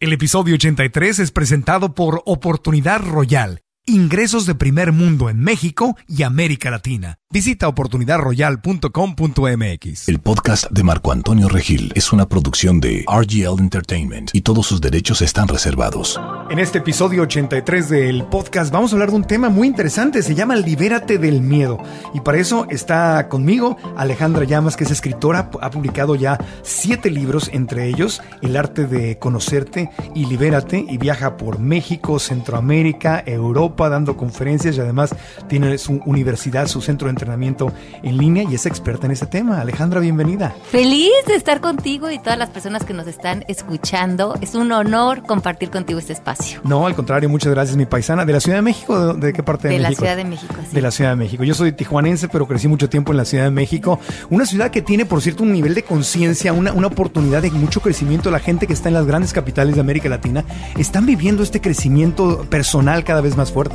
El episodio 83 es presentado por Oportunidad Royal Ingresos de primer mundo en México y América Latina. Visita oportunidadroyal.com.mx. El podcast de Marco Antonio Regil es una producción de RGL Entertainment y todos sus derechos están reservados. En este episodio 83 del podcast vamos a hablar de un tema muy interesante, se llama Libérate del miedo. Y para eso está conmigo Alejandra Llamas, que es escritora, ha publicado ya siete libros, entre ellos El arte de conocerte y Libérate, y viaja por México, Centroamérica, Europa dando conferencias y además tiene su universidad, su centro de entrenamiento en línea y es experta en ese tema. Alejandra, bienvenida. Feliz de estar contigo y todas las personas que nos están escuchando. Es un honor compartir contigo este espacio. No, al contrario, muchas gracias, mi paisana. ¿De la Ciudad de México? ¿De qué parte de, México? De la Ciudad de México. De la Ciudad de México. Yo soy tijuanense, pero crecí mucho tiempo en la Ciudad de México. Una ciudad que tiene, por cierto, un nivel de conciencia, una, una oportunidad de mucho crecimiento. La gente que está en las grandes capitales de América Latina están viviendo este crecimiento personal cada vez más fuerte.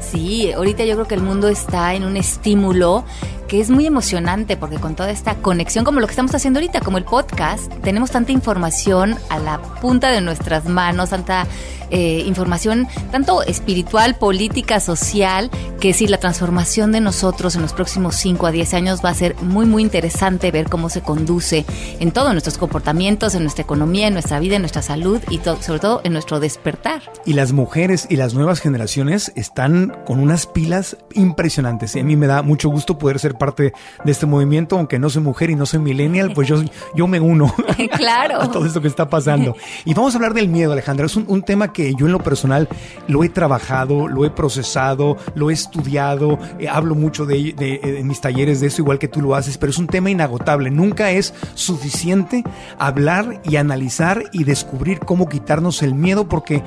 Sí, ahorita yo creo que el mundo está en un estímulo que es muy emocionante porque con toda esta conexión, como lo que estamos haciendo ahorita, como el podcast, tenemos tanta información a la punta de nuestras manos, tanta eh, información, tanto espiritual, política, social, que si la transformación de nosotros en los próximos 5 a 10 años va a ser muy, muy interesante ver cómo se conduce en todos nuestros comportamientos, en nuestra economía, en nuestra vida, en nuestra salud y todo, sobre todo en nuestro despertar. Y las mujeres y las nuevas generaciones están con unas pilas impresionantes y ¿eh? a mí me da mucho gusto poder ser parte de este movimiento, aunque no soy mujer y no soy millennial, pues yo, yo me uno claro. a todo esto que está pasando. Y vamos a hablar del miedo, Alejandra. Es un, tema que yo en lo personal lo he trabajado, lo he procesado, lo he estudiado, eh, hablo mucho de, eh, en mis talleres de eso, igual que tú lo haces, pero es un tema inagotable. Nunca es suficiente hablar y analizar y descubrir cómo quitarnos el miedo porque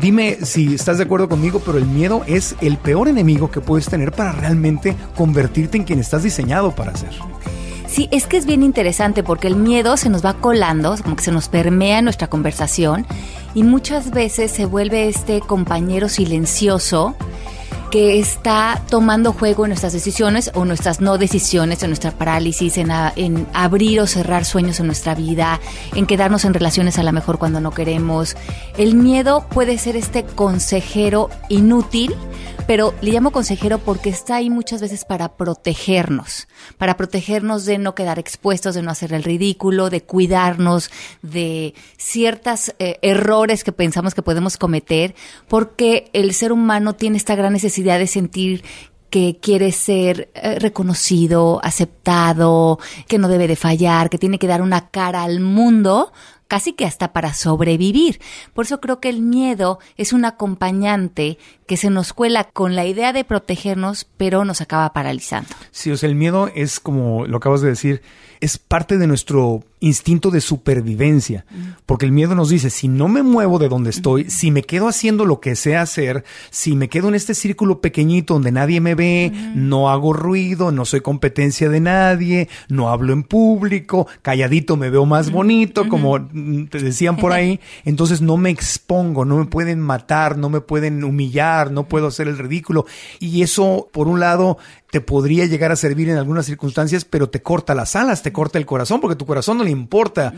dime si estás de acuerdo conmigo, pero el miedo es el peor enemigo que puedes tener para realmente convertirte en quien estás diseñado para ser. Sí, es que es bien interesante porque el miedo se nos va colando, como que se nos permea en nuestra conversación y muchas veces se vuelve este compañero silencioso que está tomando juego en nuestras decisiones o nuestras no decisiones, en nuestra parálisis, en, en abrir o cerrar sueños en nuestra vida, en quedarnos en relaciones a lo mejor cuando no queremos. El miedo puede ser este consejero inútil pero le llamo consejero porque está ahí muchas veces para protegernos, para protegernos de no quedar expuestos, de no hacer el ridículo, de cuidarnos de ciertos eh, errores que pensamos que podemos cometer, porque el ser humano tiene esta gran necesidad de sentir que quiere ser eh, reconocido, aceptado, que no debe de fallar, que tiene que dar una cara al mundo casi que hasta para sobrevivir. Por eso creo que el miedo es un acompañante que se nos cuela con la idea de protegernos, pero nos acaba paralizando. Sí, o sea, el miedo es como lo acabas de decir, es parte de nuestro instinto de supervivencia, mm. porque el miedo nos dice, si no me muevo de donde estoy, si me quedo haciendo lo que sé hacer, si me quedo en este círculo pequeñito donde nadie me ve, no hago ruido, no soy competencia de nadie, no hablo en público, calladito me veo más bonito, como Mm, te decían por ahí, entonces no me expongo, no me pueden matar, no me pueden humillar, no puedo hacer el ridículo. Y eso, por un lado, te podría llegar a servir en algunas circunstancias, pero te corta las alas, te corta el corazón, porque tu corazón no le importa,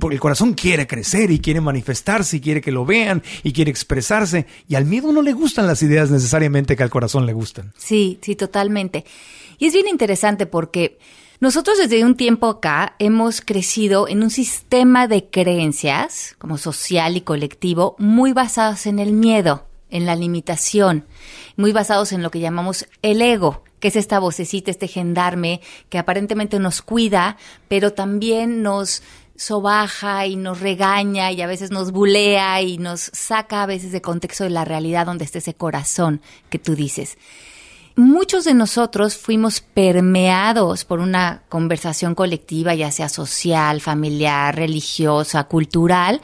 porque el corazón quiere crecer y quiere manifestarse y quiere que lo vean y quiere expresarse. Y al miedo no le gustan las ideas necesariamente que al corazón le gustan. Sí, sí, totalmente. Y es bien interesante porque nosotros desde un tiempo acá hemos crecido en un sistema de creencias, como social y colectivo, muy basados en el miedo, en la limitación, muy basados en lo que llamamos el ego, que es esta vocecita, este gendarme que aparentemente nos cuida, pero también nos sobaja y nos regaña y a veces nos bulea y nos saca a veces de contexto de la realidad donde está ese corazón que tú dices. Muchos de nosotros fuimos permeados por una conversación colectiva, ya sea social, familiar, religiosa, cultural,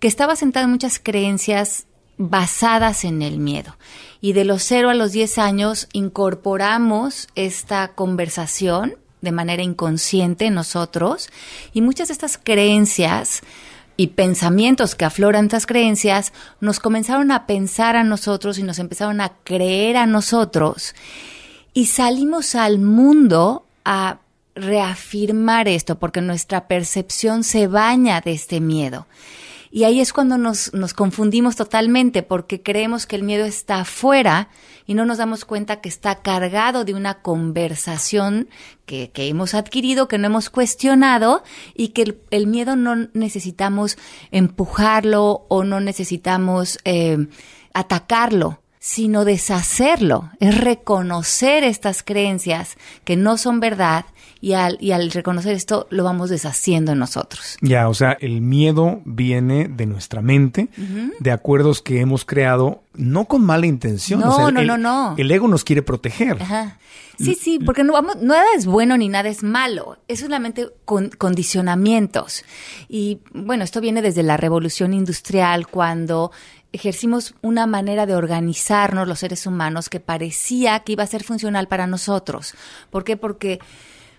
que estaba sentada en muchas creencias basadas en el miedo. Y de los 0 a los 10 años incorporamos esta conversación de manera inconsciente nosotros y muchas de estas creencias y pensamientos que afloran estas creencias, nos comenzaron a pensar a nosotros y nos empezaron a creer a nosotros y salimos al mundo a reafirmar esto porque nuestra percepción se baña de este miedo. Y ahí es cuando nos, nos confundimos totalmente porque creemos que el miedo está afuera y no nos damos cuenta que está cargado de una conversación que, que hemos adquirido, que no hemos cuestionado y que el, miedo no necesitamos empujarlo o no necesitamos eh, atacarlo sino deshacerlo, es reconocer estas creencias que no son verdad y al, reconocer esto lo vamos deshaciendo en nosotros. Ya, o sea, el miedo viene de nuestra mente, de acuerdos que hemos creado, no con mala intención. No, no, no, no. El ego nos quiere proteger. Sí, sí, porque no vamos, nada es bueno ni nada es malo. Es solamente con, condicionamientos. Y bueno, esto viene desde la revolución industrial, cuando ejercimos una manera de organizarnos los seres humanos que parecía que iba a ser funcional para nosotros. ¿Por qué? Porque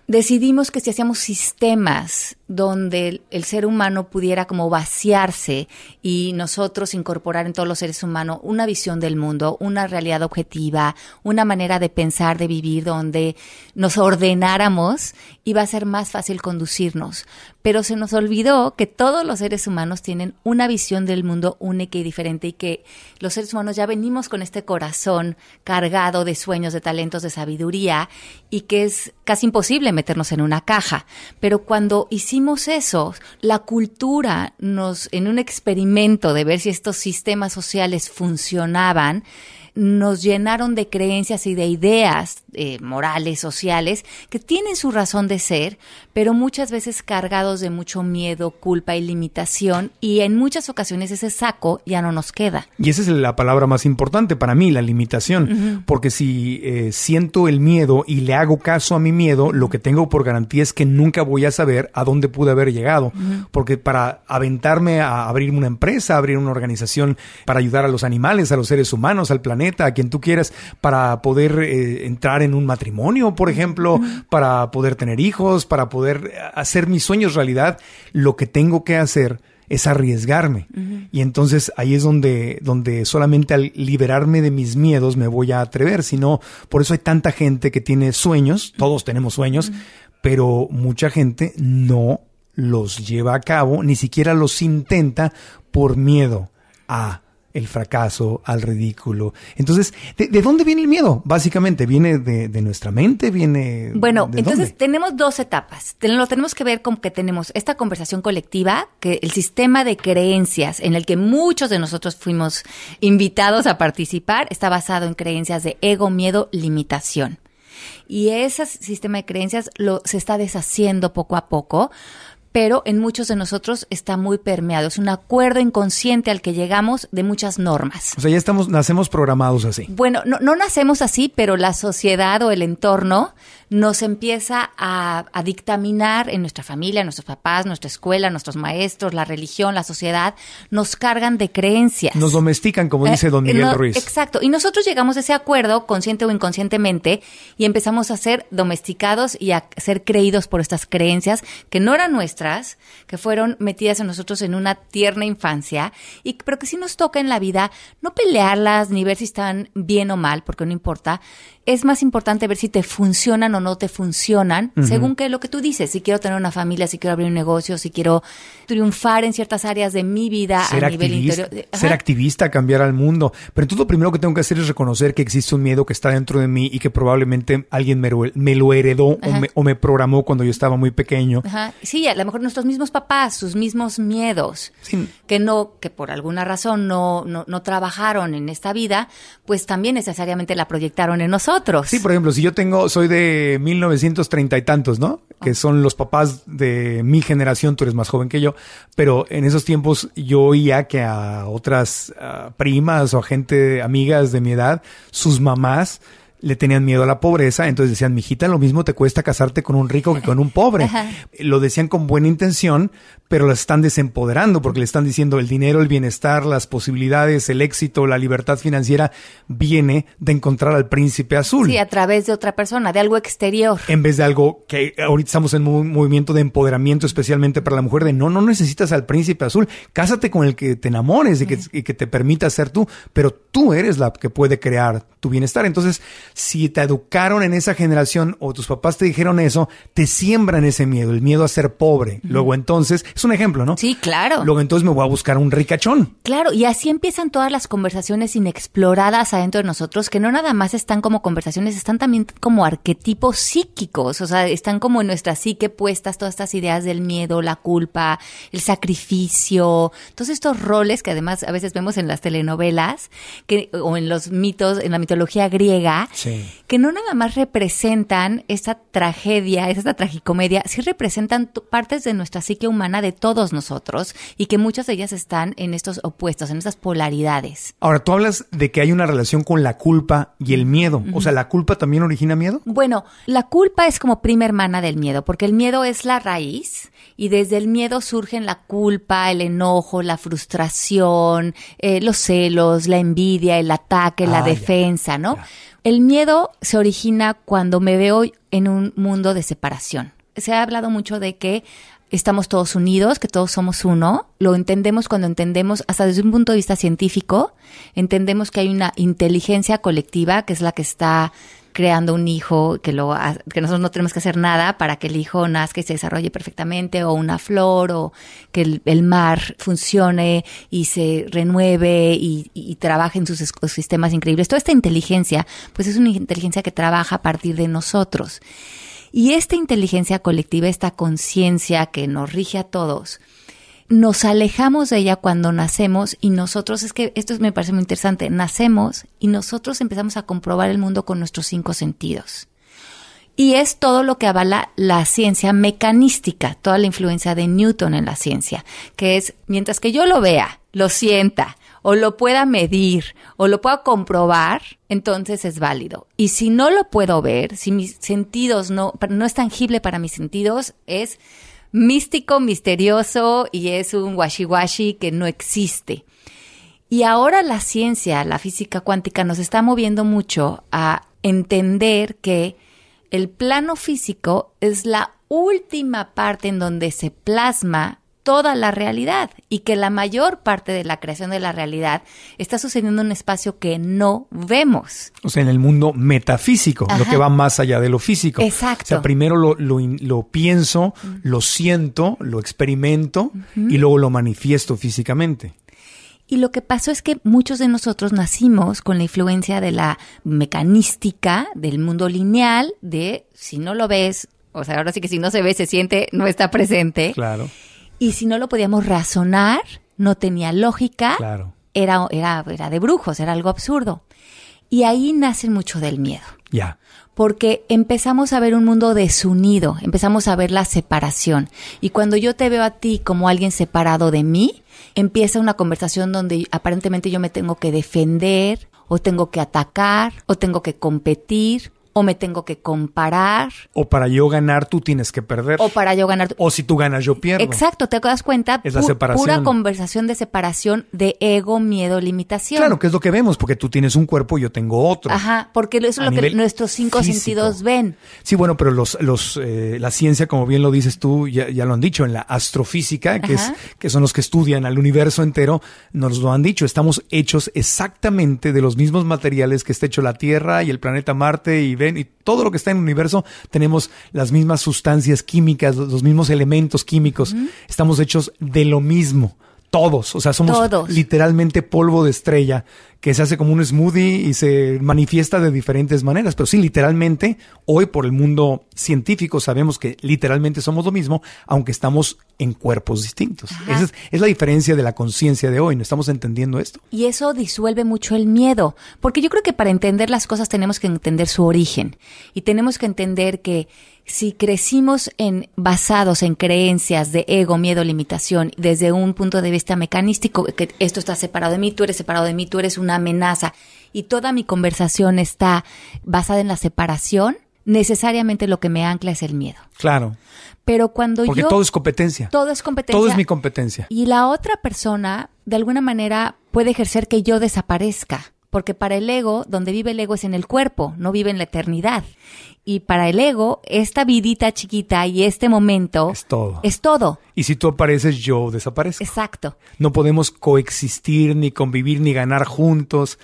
decidimos que si hacíamos sistemas donde el, ser humano pudiera como vaciarse y nosotros incorporar en todos los seres humanos una visión del mundo, una realidad objetiva, una manera de pensar, de vivir, donde nos ordenáramos, iba a ser más fácil conducirnos. Pero se nos olvidó que todos los seres humanos tienen una visión del mundo única y diferente y que los seres humanos ya venimos con este corazón cargado de sueños, de talentos, de sabiduría y que es casi imposible meternos en una caja. Pero cuando hicimos eso, la cultura nos, en un experimento de ver si estos sistemas sociales funcionaban, nos llenaron de creencias y de ideas eh, morales, sociales, que tienen su razón de ser, pero muchas veces cargados de mucho miedo, culpa y limitación, y en muchas ocasiones ese saco ya no nos queda. Y esa es la palabra más importante para mí, la limitación, porque si eh, siento el miedo y le hago caso a mi miedo, lo que tengo por garantía es que nunca voy a saber a dónde pude haber llegado, porque para aventarme a abrir una empresa, abrir una organización para ayudar a los animales, a los seres humanos, al planeta, a quien tú quieras, para poder eh, entrar en un matrimonio, por ejemplo, para poder tener hijos, para poder eh, hacer mis sueños realidad, lo que tengo que hacer es arriesgarme. Y entonces ahí es donde, donde solamente al liberarme de mis miedos me voy a atrever. sino por eso hay tanta gente que tiene sueños, todos tenemos sueños, pero mucha gente no los lleva a cabo, ni siquiera los intenta por miedo a el fracaso, al ridículo. Entonces, ¿de, dónde viene el miedo? Básicamente, ¿viene de, nuestra mente? ¿Viene... Bueno, entonces tenemos dos etapas. Lo tenemos que ver con que tenemos esta conversación colectiva, que el sistema de creencias en el que muchos de nosotros fuimos invitados a participar está basado en creencias de ego, miedo, limitación. Y ese sistema de creencias lo, se está deshaciendo poco a poco pero en muchos de nosotros está muy permeado. Es un acuerdo inconsciente al que llegamos de muchas normas. O sea, ya estamos, nacemos programados así. Bueno, no, nacemos así, pero la sociedad o el entorno nos empieza a, dictaminar en nuestra familia, nuestros papás, nuestra escuela, nuestros maestros, la religión, la sociedad, nos cargan de creencias. Nos domestican, como dice don eh, Miguel Ruiz. Exacto. Y nosotros llegamos a ese acuerdo, consciente o inconscientemente, y empezamos a ser domesticados y a ser creídos por estas creencias que no eran nuestras que fueron metidas en nosotros en una tierna infancia, y, pero que sí nos toca en la vida no pelearlas ni ver si están bien o mal, porque no importa, es más importante ver si te funcionan o no te funcionan, según que lo que tú dices. Si quiero tener una familia, si quiero abrir un negocio, si quiero triunfar en ciertas áreas de mi vida ser a nivel interior. Eh, ser activista, cambiar al mundo. Pero entonces lo primero que tengo que hacer es reconocer que existe un miedo que está dentro de mí y que probablemente alguien me, lo heredó o me, programó cuando yo estaba muy pequeño. Sí, a lo mejor nuestros mismos papás, sus mismos miedos, que no, que por alguna razón no, no, no trabajaron en esta vida, pues también necesariamente la proyectaron en nosotros. Sí, por ejemplo, si yo tengo, soy de 1930 y tantos, ¿no? Que son los papás de mi generación, tú eres más joven que yo, pero en esos tiempos yo oía que a otras primas o a gente, amigas de mi edad, sus mamás le tenían miedo a la pobreza, entonces decían, mijita, lo mismo te cuesta casarte con un rico que con un pobre. Lo decían con buena intención, pero la están desempoderando porque le están diciendo el dinero, el bienestar, las posibilidades, el éxito, la libertad financiera viene de encontrar al príncipe azul. Sí, a través de otra persona, de algo exterior. En vez de algo que ahorita estamos en un movimiento de empoderamiento especialmente para la mujer de no, no necesitas al príncipe azul, cásate con el que te enamores y que te permita ser tú, pero tú eres la que puede crear tu bienestar. Entonces, si te educaron en esa generación o tus papás te dijeron eso, te siembran ese miedo, el miedo a ser pobre. Luego entonces, es un ejemplo, ¿no? Sí, claro. Luego entonces me voy a buscar un ricachón. Claro, y así empiezan todas las conversaciones inexploradas adentro de nosotros, que no nada más están como conversaciones, están también como arquetipos psíquicos, o sea, están como en nuestra psique puestas todas estas ideas del miedo, la culpa, el sacrificio, todos estos roles que además a veces vemos en las telenovelas que, o en los mitos, en la mitología griega, que no nada más representan esta tragedia, esta tragicomedia, sí representan partes de nuestra psique humana de todos nosotros y que muchas de ellas están en estos opuestos, en estas polaridades. Ahora, tú hablas de que hay una relación con la culpa y el miedo. O sea, ¿la culpa también origina miedo? Bueno, la culpa es como prima hermana del miedo, porque el miedo es la raíz y desde el miedo surgen la culpa, el enojo, la frustración, eh, los celos, la envidia, el ataque, la ah, defensa, ¿no? El miedo se origina cuando me veo en un mundo de separación. Se ha hablado mucho de que estamos todos unidos, que todos somos uno. Lo entendemos cuando entendemos, hasta desde un punto de vista científico, entendemos que hay una inteligencia colectiva que es la que está creando un hijo que, que nosotros no tenemos que hacer nada para que el hijo nazca y se desarrolle perfectamente, o una flor, o que el, mar funcione y se renueve y, y trabaje en sus ecosistemas increíbles. Toda esta inteligencia, pues es una inteligencia que trabaja a partir de nosotros. Y esta inteligencia colectiva, esta conciencia que nos rige a todos, nos alejamos de ella cuando nacemos y nosotros, es que esto me parece muy interesante, nacemos y nosotros empezamos a comprobar el mundo con nuestros cinco sentidos. Y es todo lo que avala la ciencia mecanística, toda la influencia de Newton en la ciencia, que es mientras que yo lo vea, lo sienta, o lo pueda medir, o lo pueda comprobar, entonces es válido. Y si no lo puedo ver, si mis sentidos no, no es tangible para mis sentidos, es místico, misterioso y es un washi-washi que no existe. Y ahora la ciencia, la física cuántica, nos está moviendo mucho a entender que el plano físico es la última parte en donde se plasma toda la realidad y que la mayor parte de la creación de la realidad está sucediendo en un espacio que no vemos. O sea, en el mundo metafísico, lo que va más allá de lo físico. Exacto. O sea, primero lo, pienso, lo siento, lo experimento y luego lo manifiesto físicamente. Y lo que pasó es que muchos de nosotros nacimos con la influencia de la mecanística, del mundo lineal, de si no lo ves, o sea, ahora sí que si no se ve, se siente, no está presente. Claro. Y si no lo podíamos razonar, no tenía lógica, era, era, era de brujos, era algo absurdo. Y ahí nace mucho del miedo. Ya. Porque empezamos a ver un mundo desunido, empezamos a ver la separación. Y cuando yo te veo a ti como alguien separado de mí, empieza una conversación donde aparentemente yo me tengo que defender, o tengo que atacar, o tengo que competir, o me tengo que comparar. O para yo ganar, tú tienes que perder. O para yo ganar. O si tú ganas, yo pierdo. Exacto, te das cuenta. Es la Pura conversación de separación de ego, miedo, limitación. Claro, que es lo que vemos, porque tú tienes un cuerpo y yo tengo otro. Ajá, porque eso es lo que nuestros cinco sentidos ven. Sí, bueno, pero los, los, eh, la ciencia, como bien lo dices tú, ya, lo han dicho, en la astrofísica, que, es, que son los que estudian al universo entero, nos lo han dicho. Estamos hechos exactamente de los mismos materiales que está hecho la Tierra y el planeta Marte y y todo lo que está en el universo tenemos las mismas sustancias químicas, los mismos elementos químicos. Estamos hechos de lo mismo todos, o sea, somos literalmente polvo de estrella que se hace como un smoothie y se manifiesta de diferentes maneras, pero sí, literalmente, hoy por el mundo científico sabemos que literalmente somos lo mismo, aunque estamos en cuerpos distintos. Esa es, la diferencia de la conciencia de hoy, no estamos entendiendo esto. Y eso disuelve mucho el miedo, porque yo creo que para entender las cosas tenemos que entender su origen y tenemos que entender que si crecimos en basados en creencias de ego, miedo, limitación, desde un punto de vista mecanístico, que esto está separado de mí, tú eres separado de mí, tú eres una amenaza, y toda mi conversación está basada en la separación, necesariamente lo que me ancla es el miedo. Claro. Pero cuando yo... Porque todo es competencia. Todo es competencia. Todo es mi competencia. Y la otra persona, de alguna manera, puede ejercer que yo desaparezca porque para el ego, donde vive el ego es en el cuerpo, no vive en la eternidad. Y para el ego, esta vidita chiquita y este momento es todo. Es todo. Y si tú apareces, yo desaparezco. Exacto. No podemos coexistir, ni convivir, ni ganar juntos.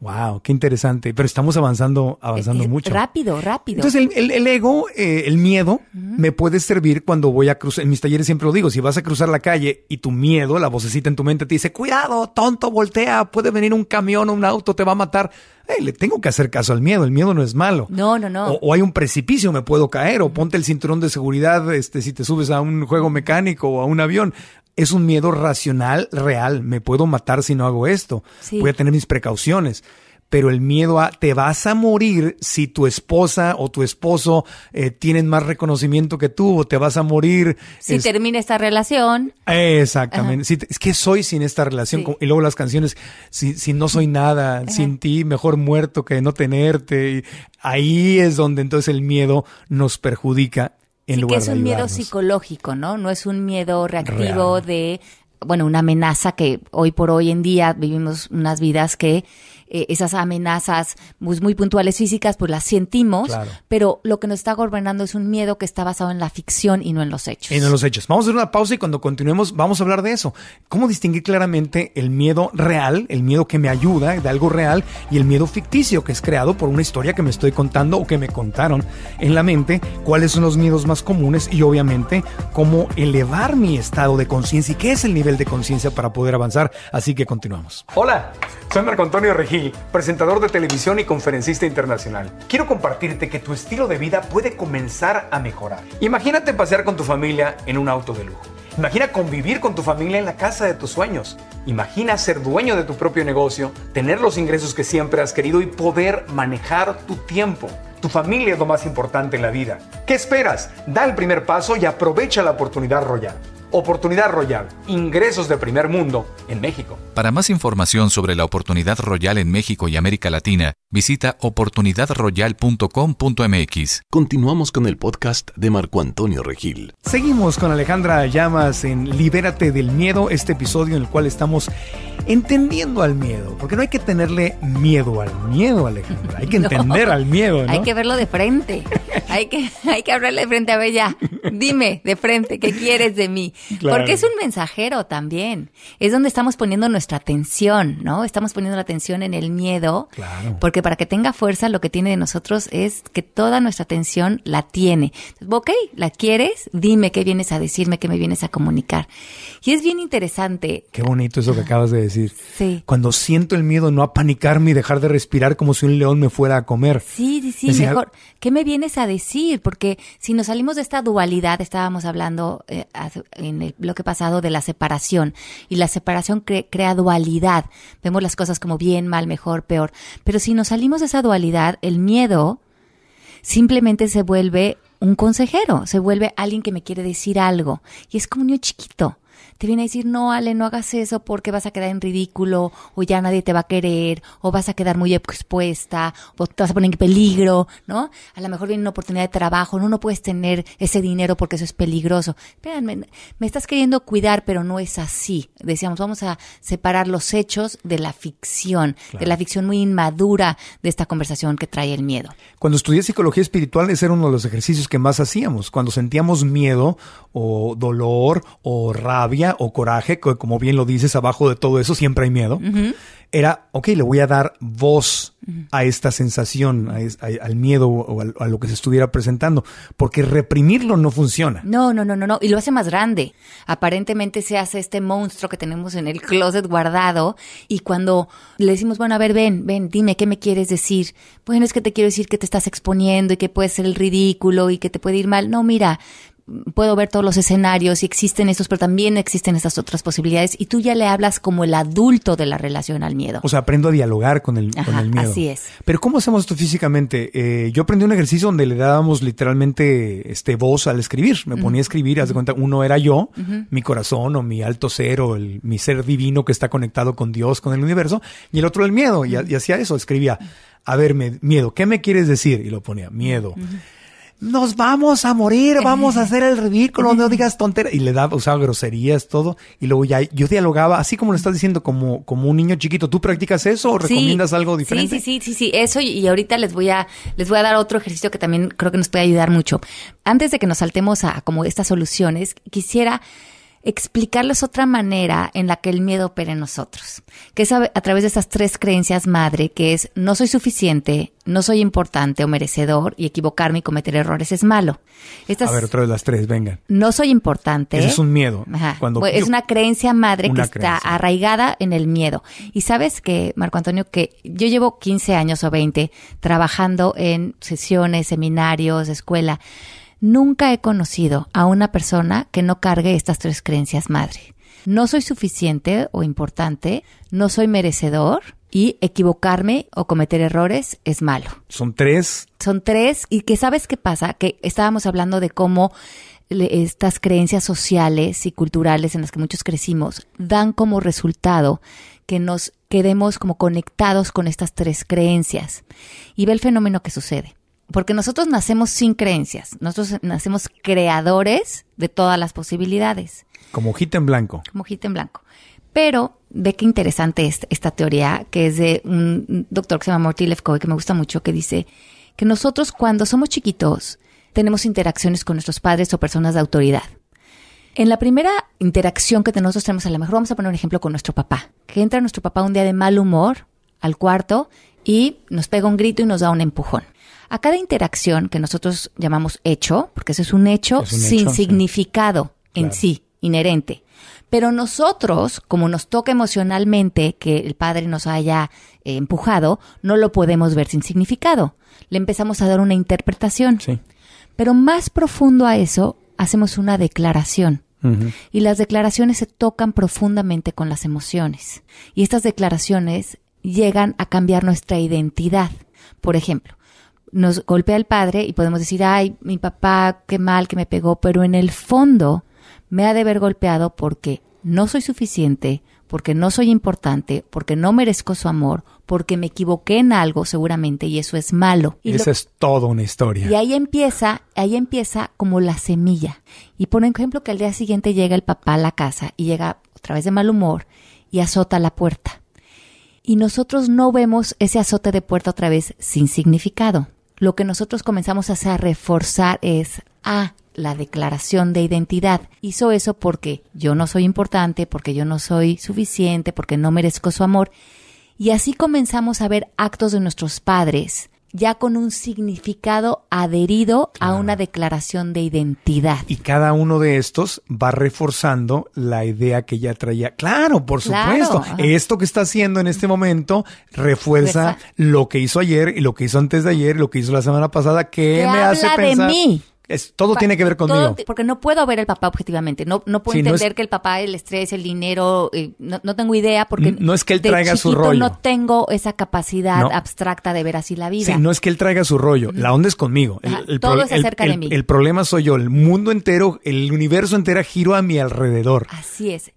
Wow, qué interesante. Pero estamos avanzando, avanzando eh, eh, mucho. Rápido, rápido. Entonces, el, el, ego, eh, el miedo, me puede servir cuando voy a cruzar. En mis talleres siempre lo digo: si vas a cruzar la calle y tu miedo, la vocecita en tu mente te dice, cuidado, tonto, voltea, puede venir un camión o un auto, te va a matar. le tengo que hacer caso al miedo, el miedo no es malo. No, no, no. O, o, hay un precipicio, me puedo caer, o ponte el cinturón de seguridad este, si te subes a un juego mecánico o a un avión es un miedo racional real. Me puedo matar si no hago esto. Voy a tener mis precauciones pero el miedo a te vas a morir si tu esposa o tu esposo eh, tienen más reconocimiento que tú, o te vas a morir. Si termina esta relación. exactamente. Si es que soy sin esta relación. y luego las canciones, si, no soy nada, sin ti, mejor muerto que no tenerte. Y ahí es donde entonces el miedo nos perjudica sí, que es un miedo psicológico, ¿no? No es un miedo reactivo de, bueno, una amenaza que hoy por hoy en día vivimos unas vidas que eh, esas amenazas pues, muy, puntuales físicas, pues las sentimos, pero lo que nos está gobernando es un miedo que está basado en la ficción y no en los hechos. Y no en los hechos. Vamos a hacer una pausa y cuando continuemos vamos a hablar de eso. ¿Cómo distinguir claramente el miedo real, el miedo que me ayuda de algo real y el miedo ficticio que es creado por una historia que me estoy contando o que me contaron en la mente? ¿Cuáles son los miedos más comunes y obviamente cómo elevar mi estado de conciencia y qué es el nivel de conciencia para poder avanzar? Así que continuamos. Hola, soy Marco Antonio Regina presentador de televisión y conferencista internacional. Quiero compartirte que tu estilo de vida puede comenzar a mejorar. Imagínate pasear con tu familia en un auto de lujo. Imagina convivir con tu familia en la casa de tus sueños. Imagina ser dueño de tu propio negocio, tener los ingresos que siempre has querido y poder manejar tu tiempo. Tu familia es lo más importante en la vida. ¿Qué esperas? Da el primer paso y aprovecha la oportunidad royal. Oportunidad Royal, ingresos de primer mundo en México. Para más información sobre la Oportunidad Royal en México y América Latina, visita oportunidadroyal.com.mx. Continuamos con el podcast de Marco Antonio Regil. Seguimos con Alejandra Llamas en Libérate del Miedo, este episodio en el cual estamos entendiendo al miedo, porque no hay que tenerle miedo al miedo, Alejandra, hay que entender al miedo. Hay que verlo de frente, hay que, hay que hablarle de frente, a Bella. dime de frente, ¿qué quieres de mí? Porque es un mensajero también. Es donde estamos poniendo nuestra atención, ¿no? Estamos poniendo la atención en el miedo. Claro. Porque para que tenga fuerza, lo que tiene de nosotros es que toda nuestra atención la tiene. ok, la quieres, dime qué vienes a decirme, qué me vienes a comunicar. Y es bien interesante. Qué bonito eso que acabas de decir. Sí. Cuando siento el miedo, no a panicarme y dejar de respirar como si un león me fuera a comer. Sí, sí, sí. mejor, ¿qué me vienes a decir? Porque si nos salimos de esta dualidad, estábamos hablando eh, en el bloque pasado de la separación y la separación crea dualidad. Vemos las cosas como bien, mal, mejor, peor. Pero si nos salimos de esa dualidad, el miedo simplemente se vuelve un consejero, se vuelve alguien que me quiere decir algo y es como un niño chiquito te viene a decir, no, Ale, no hagas eso porque vas a quedar en ridículo, o ya nadie te va a querer, o vas a quedar muy expuesta, o te vas a poner en peligro, ¿no? A lo mejor viene una oportunidad de trabajo, no, no puedes tener ese dinero porque eso es peligroso. me estás queriendo cuidar, pero no es así. Decíamos, vamos a separar los hechos de la ficción, de la ficción muy inmadura de esta conversación que trae el miedo. Cuando estudié psicología espiritual, ese era uno de los ejercicios que más hacíamos. Cuando sentíamos miedo, o dolor, o rabia, o coraje, como bien lo dices, abajo de todo eso siempre hay miedo, era, ok, le voy a dar voz a esta sensación, al miedo o a, lo que se estuviera presentando, porque reprimirlo no funciona. No, no, no, no, no, y lo hace más grande. Aparentemente se hace este monstruo que tenemos en el closet guardado y cuando le decimos, bueno, a ver, ven, ven, dime, ¿qué me quieres decir? Bueno, es que te quiero decir que te estás exponiendo y que puede ser el ridículo y que te puede ir mal. No, mira, puedo ver todos los escenarios y existen estos, pero también existen estas otras posibilidades. Y tú ya le hablas como el adulto de la relación al miedo. O sea, aprendo a dialogar con el, miedo. Así es. Pero ¿cómo hacemos esto físicamente? Eh, yo aprendí un ejercicio donde le dábamos literalmente este, voz al escribir. Me ponía a escribir, y haz de cuenta, uno era yo, mi corazón o mi alto ser o mi ser divino que está conectado con Dios, con el universo, y el otro el miedo. y, hacía eso, escribía, a ver, miedo, ¿qué me quieres decir? Y lo ponía, miedo nos vamos a morir, vamos a hacer el ridículo, no digas tonteras. Y le daba, usaba groserías, todo. Y luego ya yo dialogaba, así como lo estás diciendo, como, como un niño chiquito. ¿Tú practicas eso o recomiendas algo diferente? Sí, sí, sí, sí, eso. Y ahorita les voy a, les voy a dar otro ejercicio que también creo que nos puede ayudar mucho. Antes de que nos saltemos a como estas soluciones, quisiera explicarles otra manera en la que el miedo opera en nosotros, que es a, través de esas tres creencias madre, que es no soy suficiente, no soy importante o merecedor, y equivocarme y cometer errores es malo. Estas, a ver, otra de las tres, venga. No soy importante. es un miedo. Ajá. Cuando pues, es una creencia madre que está arraigada en el miedo. Y sabes que, Marco Antonio, que yo llevo 15 años o 20 trabajando en sesiones, seminarios, escuela, Nunca he conocido a una persona que no cargue estas tres creencias madre. No soy suficiente o importante, no soy merecedor y equivocarme o cometer errores es malo. Son tres. Son tres y que sabes qué pasa, que estábamos hablando de cómo estas creencias sociales y culturales en las que muchos crecimos dan como resultado que nos quedemos como conectados con estas tres creencias. Y ve el fenómeno que sucede porque nosotros nacemos sin creencias, nosotros nacemos creadores de todas las posibilidades. Como hojita en blanco. Como hojita en blanco. Pero ve qué interesante es esta teoría, que es de un doctor que se llama Morty Lefkoe, que me gusta mucho, que dice que nosotros cuando somos chiquitos tenemos interacciones con nuestros padres o personas de autoridad. En la primera interacción que nosotros tenemos, a lo mejor vamos a poner un ejemplo con nuestro papá, que entra nuestro papá un día de mal humor al cuarto y nos pega un grito y nos da un empujón. A cada interacción que nosotros llamamos hecho, porque eso es un hecho, sin significado en sí, inherente. Pero nosotros, como nos toca emocionalmente que el padre nos haya eh, empujado, no lo podemos ver sin significado. Le empezamos a dar una interpretación. Pero más profundo a eso, hacemos una declaración. Y las declaraciones se tocan profundamente con las emociones. Y estas declaraciones llegan a cambiar nuestra identidad. Por ejemplo, nos golpea el padre y podemos decir, ay, mi papá, qué mal que me pegó, pero en el fondo me ha de haber golpeado porque no soy suficiente, porque no soy importante, porque no merezco su amor, porque me equivoqué en algo seguramente y eso es malo. Y Esa es toda una historia. Y ahí empieza, ahí empieza como la semilla. Y por ejemplo que al día siguiente llega el papá a la casa y llega otra vez de mal humor y azota la puerta. Y nosotros no vemos ese azote de puerta otra vez sin significado lo que nosotros comenzamos a hacer, reforzar es a ah, la declaración de identidad. Hizo eso porque yo no soy importante, porque yo no soy suficiente, porque no merezco su amor. Y así comenzamos a ver actos de nuestros padres ya con un significado adherido a una declaración de identidad. Y cada uno de estos va reforzando la idea que ya traía. Claro, por supuesto. Esto que está haciendo en este momento refuerza lo que hizo ayer y lo que hizo antes de ayer, y lo que hizo la semana pasada, que me hace pensar. De mí? todo tiene que ver conmigo. porque no puedo ver al papá objetivamente. No, no puedo entender que el papá, el estrés, el dinero, eh, no, tengo idea porque... No es que él traiga su rollo. No tengo esa capacidad abstracta de ver así la vida. Sí, no es que él traiga su rollo. La onda es conmigo. el, todo es acerca de mí. El problema soy yo. El mundo entero, el universo entero giro a mi alrededor. Así es.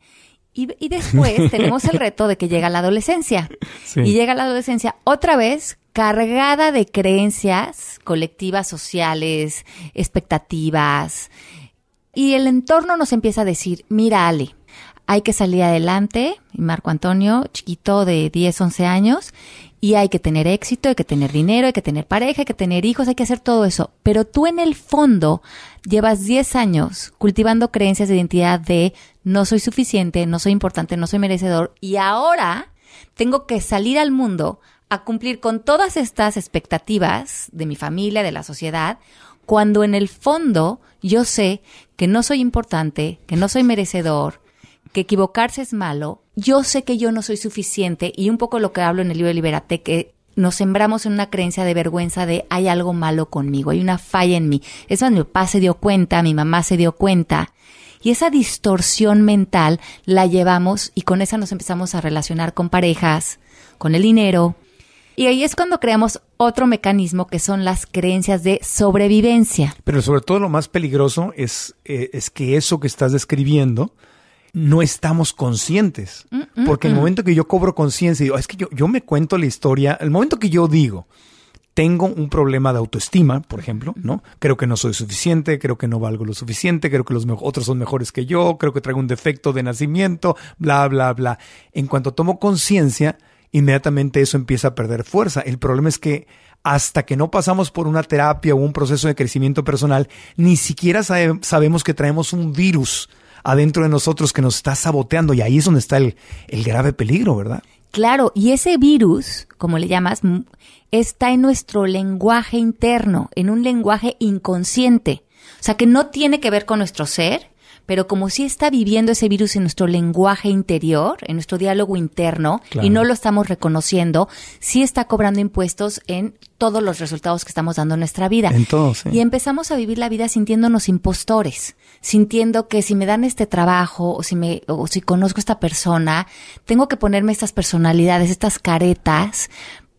Y, después tenemos el reto de que llega la adolescencia. Y llega la adolescencia otra vez cargada de creencias colectivas sociales, expectativas. Y el entorno nos empieza a decir, mira Ale, hay que salir adelante, y Marco Antonio, chiquito de 10, 11 años, y hay que tener éxito, hay que tener dinero, hay que tener pareja, hay que tener hijos, hay que hacer todo eso. Pero tú en el fondo llevas 10 años cultivando creencias de identidad de no soy suficiente, no soy importante, no soy merecedor, y ahora tengo que salir al mundo a cumplir con todas estas expectativas de mi familia, de la sociedad, cuando en el fondo yo sé que no soy importante, que no soy merecedor, que equivocarse es malo, yo sé que yo no soy suficiente y un poco lo que hablo en el libro de Liberate, que nos sembramos en una creencia de vergüenza de hay algo malo conmigo, hay una falla en mí. Es cuando mi papá se dio cuenta, mi mamá se dio cuenta. Y esa distorsión mental la llevamos y con esa nos empezamos a relacionar con parejas, con el dinero, y ahí es cuando creamos otro mecanismo que son las creencias de sobrevivencia. Pero sobre todo lo más peligroso es, eh, es que eso que estás describiendo no estamos conscientes. Mm, mm, porque el mm. momento que yo cobro conciencia y digo, ah, es que yo, me cuento la historia, el momento que yo digo, tengo un problema de autoestima, por ejemplo, ¿no? Creo que no soy suficiente, creo que no valgo lo suficiente, creo que los otros son mejores que yo, creo que traigo un defecto de nacimiento, bla, bla, bla. En cuanto tomo conciencia, inmediatamente eso empieza a perder fuerza. El problema es que hasta que no pasamos por una terapia o un proceso de crecimiento personal, ni siquiera sabemos que traemos un virus adentro de nosotros que nos está saboteando y ahí es donde está el, el grave peligro, ¿verdad? Claro, y ese virus, como le llamas, está en nuestro lenguaje interno, en un lenguaje inconsciente. O sea, que no tiene que ver con nuestro ser, pero como sí está viviendo ese virus en nuestro lenguaje interior, en nuestro diálogo interno, y no lo estamos reconociendo, sí está cobrando impuestos en todos los resultados que estamos dando en nuestra vida. todos sí. Y empezamos a vivir la vida sintiéndonos impostores, sintiendo que si me dan este trabajo o si me o si conozco a esta persona, tengo que ponerme estas personalidades, estas caretas,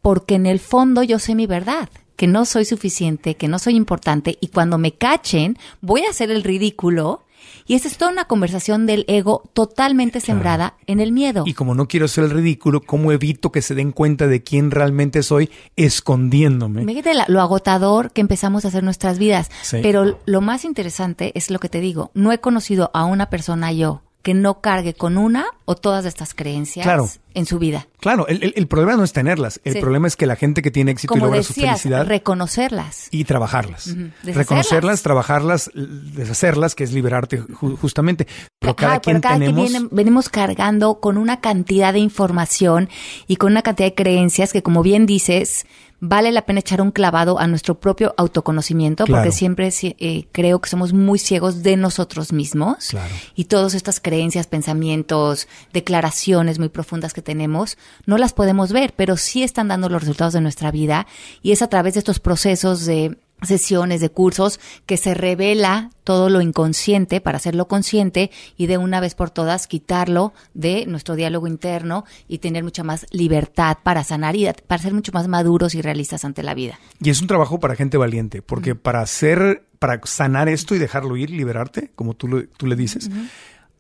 porque en el fondo yo sé mi verdad que no soy suficiente, que no soy importante y cuando me cachen voy a hacer el ridículo y esa es toda una conversación del ego totalmente sembrada en el miedo. Y como no quiero ser el ridículo, ¿cómo evito que se den cuenta de quién realmente soy escondiéndome? Fíjate lo agotador que empezamos a hacer nuestras vidas. Pero lo más interesante es lo que te digo. No he conocido a una persona yo que no cargue con una o todas estas creencias en su vida. Claro, el, problema no es tenerlas, el problema es que la gente que tiene éxito y logra su felicidad... reconocerlas. Y trabajarlas. Reconocerlas, trabajarlas, deshacerlas, que es liberarte justamente. Pero cada, quien, cada tenemos... venimos cargando con una cantidad de información y con una cantidad de creencias que, como bien dices, vale la pena echar un clavado a nuestro propio autoconocimiento, porque siempre eh, creo que somos muy ciegos de nosotros mismos y todas estas creencias, pensamientos, declaraciones muy profundas que tenemos, no las podemos ver, pero sí están dando los resultados de nuestra vida y es a través de estos procesos de sesiones de cursos que se revela todo lo inconsciente para hacerlo consciente y de una vez por todas quitarlo de nuestro diálogo interno y tener mucha más libertad para sanar y para ser mucho más maduros y realistas ante la vida. Y es un trabajo para gente valiente, porque para hacer, para sanar esto y dejarlo ir, liberarte, como tú, tú le dices,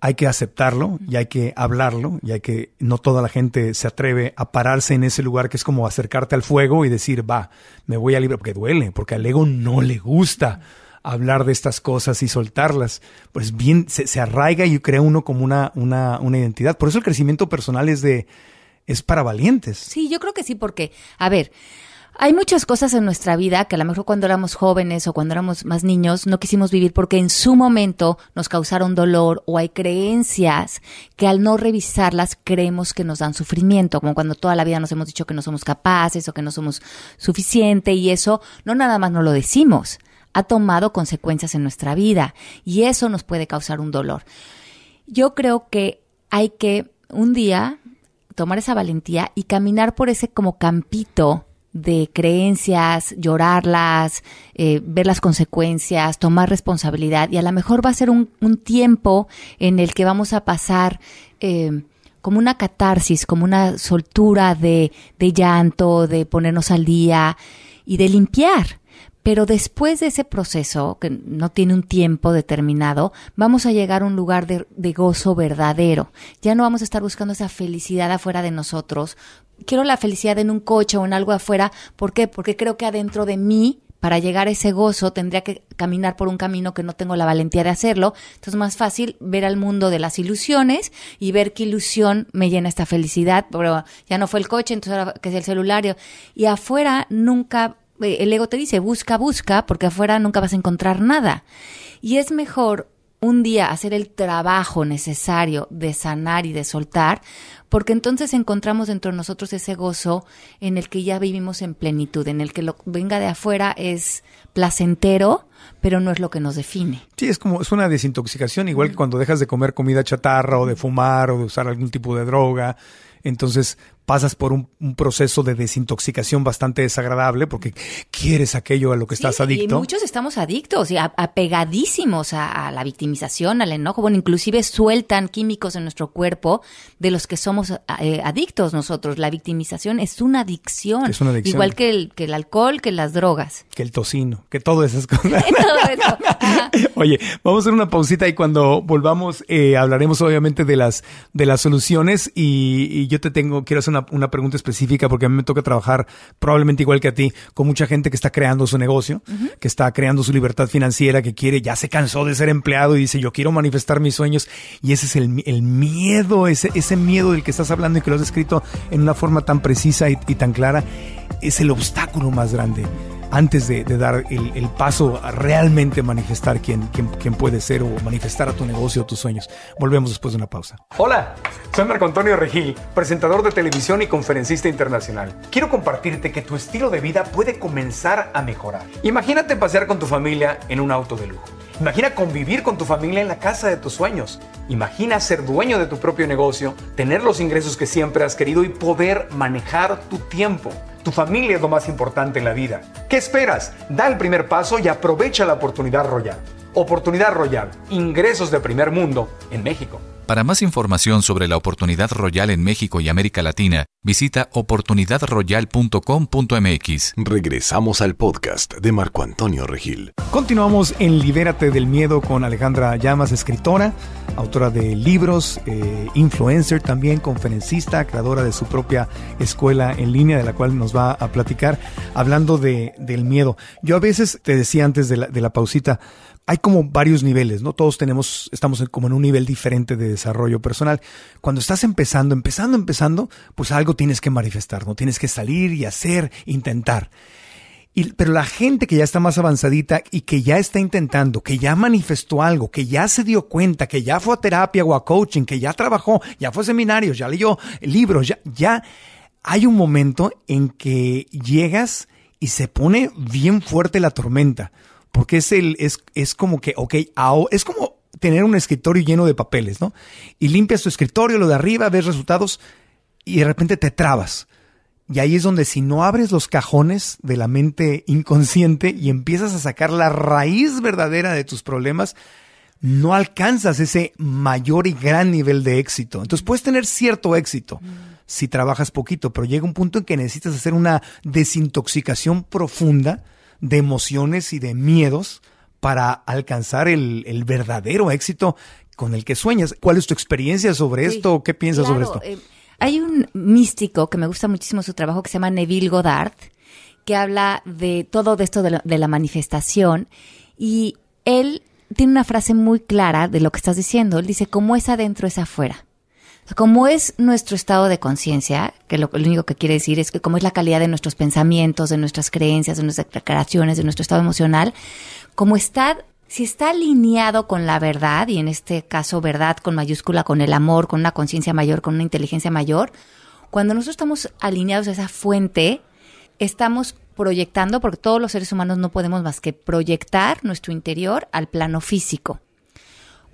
hay que aceptarlo y hay que hablarlo y hay que no toda la gente se atreve a pararse en ese lugar que es como acercarte al fuego y decir, va, me voy al libro, porque duele, porque al ego no le gusta hablar de estas cosas y soltarlas. Pues bien, se, se arraiga y crea uno como una, una, una identidad. Por eso el crecimiento personal es de, es para valientes. Sí, yo creo que sí, porque, a ver, hay muchas cosas en nuestra vida que a lo mejor cuando éramos jóvenes o cuando éramos más niños no quisimos vivir porque en su momento nos causaron dolor o hay creencias que al no revisarlas creemos que nos dan sufrimiento, como cuando toda la vida nos hemos dicho que no somos capaces o que no somos suficiente y eso no nada más no lo decimos, ha tomado consecuencias en nuestra vida y eso nos puede causar un dolor. Yo creo que hay que un día tomar esa valentía y caminar por ese como campito de creencias, llorarlas, eh, ver las consecuencias, tomar responsabilidad y a lo mejor va a ser un, un tiempo en el que vamos a pasar eh, como una catarsis, como una soltura de, de llanto, de ponernos al día y de limpiar. Pero después de ese proceso, que no tiene un tiempo determinado, vamos a llegar a un lugar de, de, gozo verdadero. Ya no vamos a estar buscando esa felicidad afuera de nosotros quiero la felicidad en un coche o en algo afuera. ¿Por qué? Porque creo que adentro de mí, para llegar a ese gozo, tendría que caminar por un camino que no tengo la valentía de hacerlo. Entonces, más fácil ver al mundo de las ilusiones y ver qué ilusión me llena esta felicidad. Pero ya no fue el coche, entonces ahora que es el celulario Y afuera nunca, eh, el ego te dice, busca, busca, porque afuera nunca vas a encontrar nada. Y es mejor un día hacer el trabajo necesario de sanar y de soltar, porque entonces encontramos dentro de nosotros ese gozo en el que ya vivimos en plenitud, en el que lo venga de afuera es placentero, pero no es lo que nos define. Sí, es como es una desintoxicación, igual que cuando dejas de comer comida chatarra o de fumar o de usar algún tipo de droga. Entonces, pasas por un, proceso de desintoxicación bastante desagradable porque quieres aquello a lo que estás adicto. muchos estamos adictos y apegadísimos a, la victimización, al enojo. Bueno, inclusive sueltan químicos en nuestro cuerpo de los que somos eh, adictos nosotros. La victimización es una adicción. Es una adicción. Igual que el, que el alcohol, que las drogas. Que el tocino, que todas esas cosas. Oye, vamos a hacer una pausita y cuando volvamos eh, hablaremos obviamente de las, soluciones y, y yo te tengo, quiero hacer una, pregunta específica porque a mí me toca trabajar probablemente igual que a ti, con mucha gente que está creando su negocio, que está creando su libertad financiera, que quiere, ya se cansó de ser empleado y dice, yo quiero manifestar mis sueños. Y ese es el, miedo, ese, ese miedo del que estás hablando y que lo has descrito en una forma tan precisa y tan clara, es el obstáculo más grande antes de, dar el, paso a realmente manifestar quién, quién, quién puede ser o manifestar a tu negocio o tus sueños. Volvemos después de una pausa. Hola, soy Marco Antonio Regil, presentador de televisión y conferencista internacional. Quiero compartirte que tu estilo de vida puede comenzar a mejorar. Imagínate pasear con tu familia en un auto de lujo. Imagina convivir con tu familia en la casa de tus sueños. Imagina ser dueño de tu propio negocio, tener los ingresos que siempre has querido y poder manejar tu tiempo. Tu familia es lo más importante en la vida. ¿Qué esperas? Da el primer paso y aprovecha la oportunidad Royal. Oportunidad Royal, ingresos de primer mundo en México. Para más información sobre la oportunidad royal en México y América Latina, visita oportunidadroyal.com.mx. Regresamos al podcast de Marco Antonio Regil. Continuamos en Libérate del Miedo con Alejandra Llamas, escritora, autora de libros, eh, influencer también, conferencista, creadora de su propia escuela en línea, de la cual nos va a platicar, hablando de, del miedo. Yo a veces te decía antes de la pausita, hay como varios niveles, ¿no? Todos tenemos, estamos en, como en un nivel diferente de desarrollo personal. Cuando estás empezando, empezando, empezando, pues algo tienes que manifestar, ¿no? Tienes que salir y hacer, intentar. Y, pero la gente que ya está más avanzadita y que ya está intentando, que ya manifestó algo, que ya se dio cuenta, que ya fue a terapia o a coaching, que ya trabajó, ya fue a seminarios, ya leyó libros, ya, ya hay un momento en que llegas y se pone bien fuerte la tormenta porque es, el, es, como que, ok, es como tener un escritorio lleno de papeles, ¿no? Y limpias tu escritorio, lo de arriba, ves resultados y de repente te trabas. Y ahí es donde si no abres los cajones de la mente inconsciente y empiezas a sacar la raíz verdadera de tus problemas, no alcanzas ese mayor y gran nivel de éxito. Entonces puedes tener cierto éxito si trabajas poquito, pero llega un punto en que necesitas hacer una desintoxicación profunda de emociones y de miedos para alcanzar el, verdadero éxito con el que sueñas. ¿Cuál es tu experiencia sobre esto? ¿Qué piensas sobre esto? Eh, hay un místico que me gusta muchísimo su trabajo que se llama Neville Goddard, que habla de todo esto de la, de la manifestación y él tiene una frase muy clara de lo que estás diciendo. Él dice, cómo es adentro es afuera como es nuestro estado de conciencia, que lo, único que quiere decir es que como es la calidad de nuestros pensamientos, de nuestras creencias, de nuestras declaraciones, de nuestro estado emocional, como está, si está alineado con la verdad, y en este caso verdad con mayúscula, con el amor, con una conciencia mayor, con una inteligencia mayor, cuando nosotros estamos alineados a esa fuente, estamos proyectando, porque todos los seres humanos no podemos más que proyectar nuestro interior al plano físico.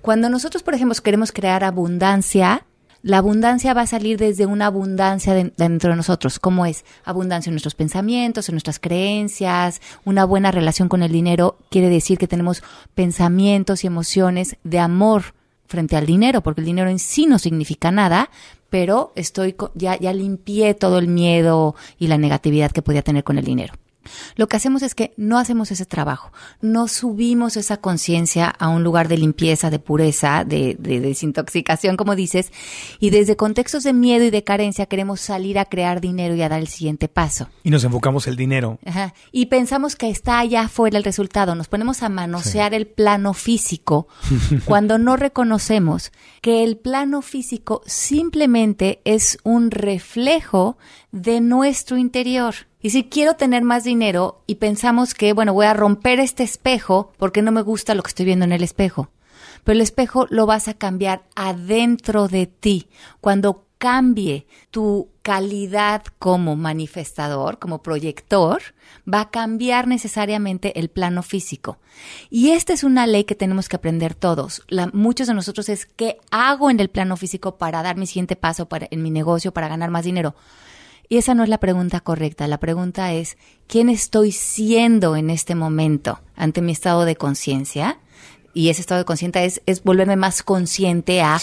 Cuando nosotros, por ejemplo, queremos crear abundancia, la abundancia va a salir desde una abundancia dentro de nosotros, como es abundancia en nuestros pensamientos, en nuestras creencias, una buena relación con el dinero quiere decir que tenemos pensamientos y emociones de amor frente al dinero, porque el dinero en sí no significa nada, pero estoy ya ya limpié todo el miedo y la negatividad que podía tener con el dinero. Lo que hacemos es que no hacemos ese trabajo, no subimos esa conciencia a un lugar de limpieza, de pureza, de, desintoxicación, como dices, y desde contextos de miedo y de carencia queremos salir a crear dinero y a dar el siguiente paso. Y nos enfocamos el dinero. Y pensamos que está allá afuera el resultado, nos ponemos a manosear el plano físico cuando no reconocemos que el plano físico simplemente es un reflejo de nuestro interior. Y si quiero tener más dinero y pensamos que, bueno, voy a romper este espejo porque no me gusta lo que estoy viendo en el espejo. Pero el espejo lo vas a cambiar adentro de ti. Cuando cambie tu calidad como manifestador, como proyector, va a cambiar necesariamente el plano físico. Y esta es una ley que tenemos que aprender todos. muchos de nosotros es qué hago en el plano físico para dar mi siguiente paso para, en mi negocio, para ganar más dinero. Y esa no es la pregunta correcta. La pregunta es, ¿quién estoy siendo en este momento ante mi estado de conciencia? y ese estado de conciencia es, es volverme más consciente a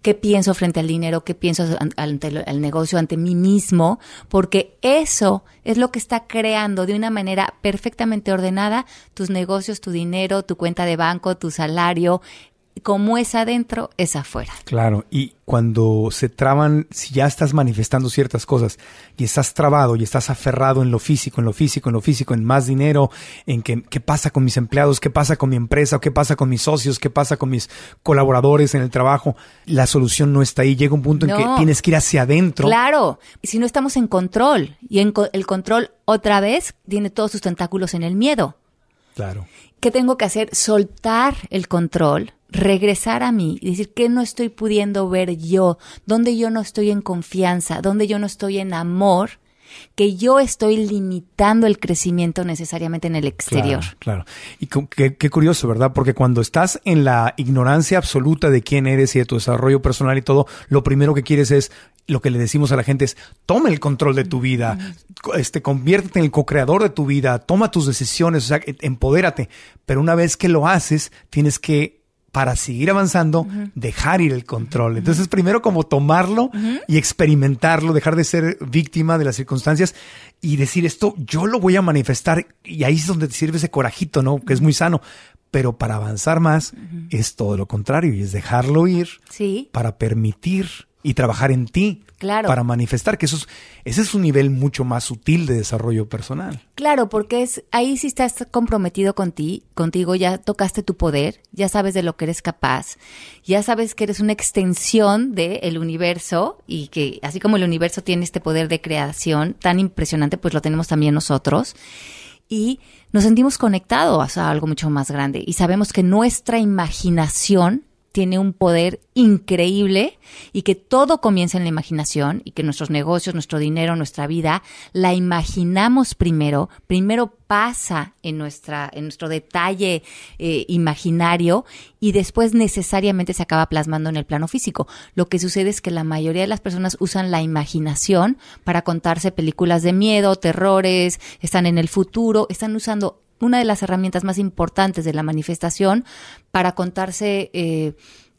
qué pienso frente al dinero, qué pienso ante el, el negocio, ante mí mismo, porque eso es lo que está creando de una manera perfectamente ordenada tus negocios, tu dinero, tu cuenta de banco, tu salario, como es adentro, es afuera. Claro, y cuando se traban, si ya estás manifestando ciertas cosas y estás trabado y estás aferrado en lo físico, en lo físico, en lo físico, en más dinero, en que, qué pasa con mis empleados, qué pasa con mi empresa, qué pasa con mis socios, qué pasa con mis colaboradores en el trabajo, la solución no está ahí. Llega un punto en que tienes que ir hacia adentro. Claro, si no estamos en control y el control otra vez tiene todos sus tentáculos en el miedo. Claro. ¿Qué tengo que hacer? Soltar el control, regresar a mí y decir qué no estoy pudiendo ver yo, dónde yo no estoy en confianza, dónde yo no estoy en amor que yo estoy limitando el crecimiento necesariamente en el exterior. Claro. Y qué, curioso, ¿verdad? Porque cuando estás en la ignorancia absoluta de quién eres y de tu desarrollo personal y todo, lo primero que quieres es, lo que le decimos a la gente es, toma el control de tu vida, este, conviértete en el co-creador de tu vida, toma tus decisiones, o sea, empodérate. Pero una vez que lo haces, tienes que para seguir avanzando, dejar ir el control. Entonces, primero como tomarlo y experimentarlo, dejar de ser víctima de las circunstancias y decir esto, yo lo voy a manifestar y ahí es donde te sirve ese corajito, ¿no? Que es muy sano. Pero para avanzar más es todo lo contrario y es dejarlo ir sí. para permitir y trabajar en ti para manifestar, que eso es, ese es un nivel mucho más sutil de desarrollo personal. Claro, porque es ahí sí estás comprometido con ti, contigo ya tocaste tu poder, ya sabes de lo que eres capaz, ya sabes que eres una extensión del universo y que así como el universo tiene este poder de creación tan impresionante, pues lo tenemos también nosotros y nos sentimos conectados a algo mucho más grande y sabemos que nuestra imaginación tiene un poder increíble y que todo comienza en la imaginación y que nuestros negocios, nuestro dinero, nuestra vida, la imaginamos primero, primero pasa en, nuestra, en nuestro detalle eh, imaginario y después necesariamente se acaba plasmando en el plano físico. Lo que sucede es que la mayoría de las personas usan la imaginación para contarse películas de miedo, terrores, están en el futuro, están usando una de las herramientas más importantes de la manifestación para contarse eh,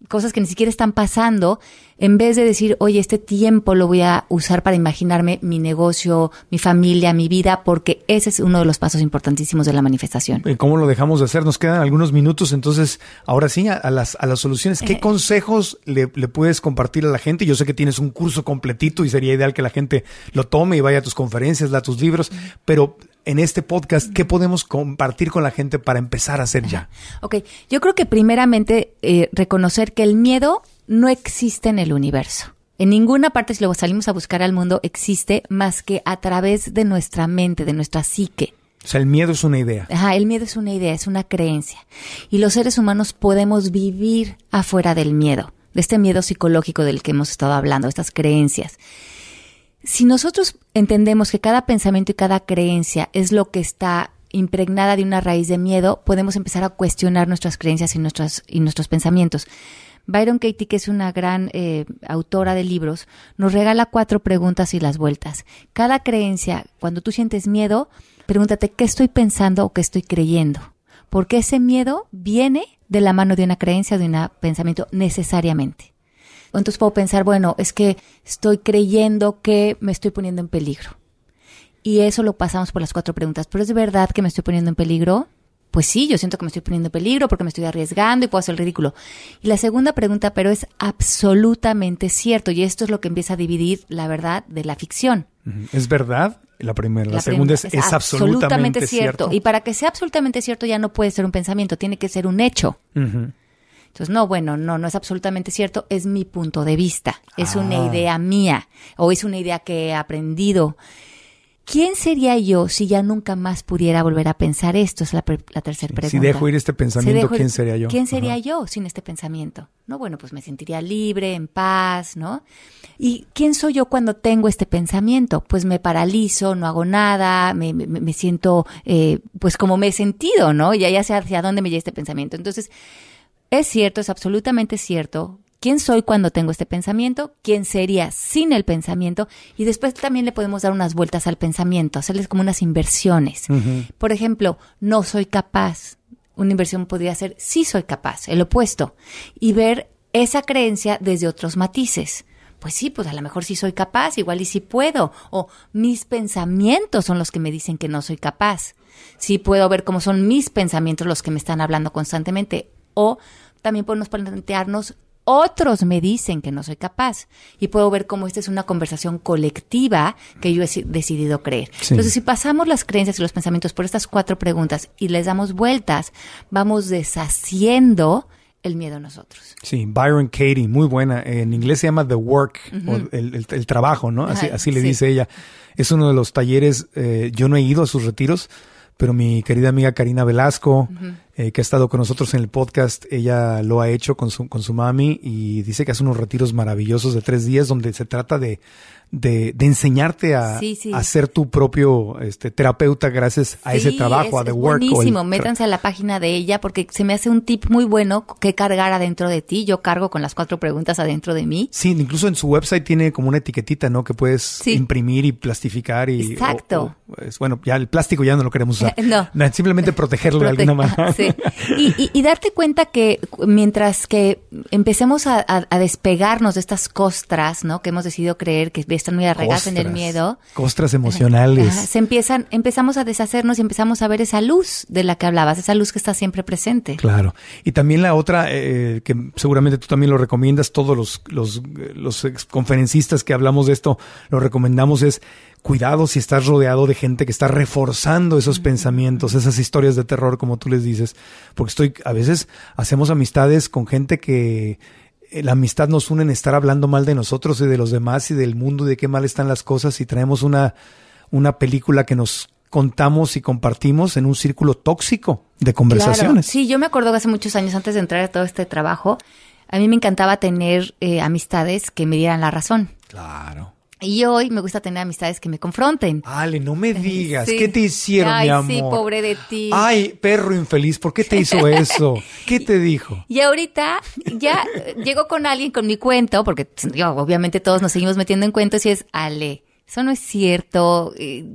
cosas que ni siquiera están pasando, en vez de decir, oye, este tiempo lo voy a usar para imaginarme mi negocio, mi familia, mi vida, porque ese es uno de los pasos importantísimos de la manifestación. Eh, ¿Cómo lo dejamos de hacer? Nos quedan algunos minutos, entonces, ahora sí, a, las, a las soluciones. ¿Qué eh. consejos le, le, puedes compartir a la gente? Yo sé que tienes un curso completito y sería ideal que la gente lo tome y vaya a tus conferencias, a tus libros, mm. pero en este podcast, ¿qué podemos compartir con la gente para empezar a hacer ya? Ok, yo creo que primeramente eh, reconocer que el miedo no existe en el universo. En ninguna parte, si lo salimos a buscar al mundo, existe más que a través de nuestra mente, de nuestra psique. O sea, el miedo es una idea. Ajá, el miedo es una idea, es una creencia. Y los seres humanos podemos vivir afuera del miedo, de este miedo psicológico del que hemos estado hablando, estas creencias. Si nosotros entendemos que cada pensamiento y cada creencia es lo que está impregnada de una raíz de miedo, podemos empezar a cuestionar nuestras creencias y, y nuestros pensamientos. Byron Katie, que es una gran eh, autora de libros, nos regala cuatro preguntas y las vueltas. Cada creencia, cuando tú sientes miedo, pregúntate qué estoy pensando o qué estoy creyendo. Porque ese miedo viene de la mano de una creencia o de un pensamiento necesariamente. Entonces puedo pensar, bueno, es que estoy creyendo que me estoy poniendo en peligro. Y eso lo pasamos por las cuatro preguntas. ¿Pero es verdad que me estoy poniendo en peligro? Pues sí, yo siento que me estoy poniendo en peligro porque me estoy arriesgando y puedo hacer el ridículo. Y la segunda pregunta, pero es absolutamente cierto. Y esto es lo que empieza a dividir la verdad de la ficción. ¿Es verdad? La primera. La, segunda es, es, absolutamente, cierto. Y para que sea absolutamente cierto ya no puede ser un pensamiento, tiene que ser un hecho. Entonces, no, bueno, no, no es absolutamente cierto, es mi punto de vista, es una ah. idea mía o es una idea que he aprendido. ¿Quién sería yo si ya nunca más pudiera volver a pensar esto? Es la, la tercera pregunta. Si dejo ir este pensamiento, ¿quién sería yo? ¿Quién sería yo sin este pensamiento? No, bueno, pues me sentiría libre, en paz, ¿no? ¿Y quién soy yo cuando tengo este pensamiento? Pues me paralizo, no hago nada, me, siento, eh, pues como me he sentido, ¿no? Ya ya sé hacia dónde me lleva este pensamiento. Entonces, es cierto, es absolutamente cierto. ¿Quién soy cuando tengo este pensamiento? ¿Quién sería sin el pensamiento? Y después también le podemos dar unas vueltas al pensamiento, hacerles como unas inversiones. Por ejemplo, no soy capaz. Una inversión podría ser sí soy capaz, el opuesto. Y ver esa creencia desde otros matices pues sí, pues a lo mejor sí soy capaz, igual y si puedo, o mis pensamientos son los que me dicen que no soy capaz. Sí puedo ver cómo son mis pensamientos los que me están hablando constantemente, o también podemos plantearnos otros me dicen que no soy capaz y puedo ver cómo esta es una conversación colectiva que yo he decidido creer. Entonces, si pasamos las creencias y los pensamientos por estas cuatro preguntas y les damos vueltas, vamos deshaciendo el miedo a nosotros. Sí, Byron Katie, muy buena. Eh, en inglés se llama The Work, o el, trabajo, ¿no? Así, le dice ella. Es uno de los talleres, eh, yo no he ido a sus retiros, pero mi querida amiga Karina Velasco, eh, que ha estado con nosotros en el podcast, ella lo ha hecho con su, con su mami y dice que hace unos retiros maravillosos de tres días donde se trata de de, enseñarte a, ser tu propio este, terapeuta gracias a ese trabajo, a The es Work. Buenísimo, métanse a la página de ella porque se me hace un tip muy bueno que cargar adentro de ti. Yo cargo con las cuatro preguntas adentro de mí. Sí, incluso en su website tiene como una etiquetita, ¿no? Que puedes imprimir y plastificar y... Exacto. bueno, ya el plástico ya no lo queremos usar. no. Simplemente protegerlo de alguna manera. sí. Y, darte cuenta que mientras que empecemos a, despegarnos de estas costras, ¿no? Que hemos decidido creer que es están muy arraigadas en el miedo. Costras emocionales. Se empiezan, empezamos a deshacernos y empezamos a ver esa luz de la que hablabas, esa luz que está siempre presente. Claro. Y también la otra, eh, que seguramente tú también lo recomiendas, todos los, los, conferencistas que hablamos de esto, lo recomendamos, es cuidado si estás rodeado de gente que está reforzando esos pensamientos, esas historias de terror, como tú les dices, porque estoy, a veces hacemos amistades con gente que eh, la amistad nos une en estar hablando mal de nosotros y de los demás y del mundo y de qué mal están las cosas y traemos una, una película que nos contamos y compartimos en un círculo tóxico de conversaciones. Sí, yo me acuerdo que hace muchos años antes de entrar a todo este trabajo, a mí me encantaba tener eh, amistades que me dieran la razón. Claro. Y hoy me gusta tener amistades que me confronten. Ale, no me digas. ¿Qué te hicieron, mi amor? Ay, sí, pobre de ti. Ay, perro infeliz, ¿por qué te hizo eso? ¿Qué te dijo? Y ahorita ya eh, llego con alguien con mi cuento, porque pues, obviamente todos nos seguimos metiendo en cuentos y es, Ale, eso no es cierto, eh,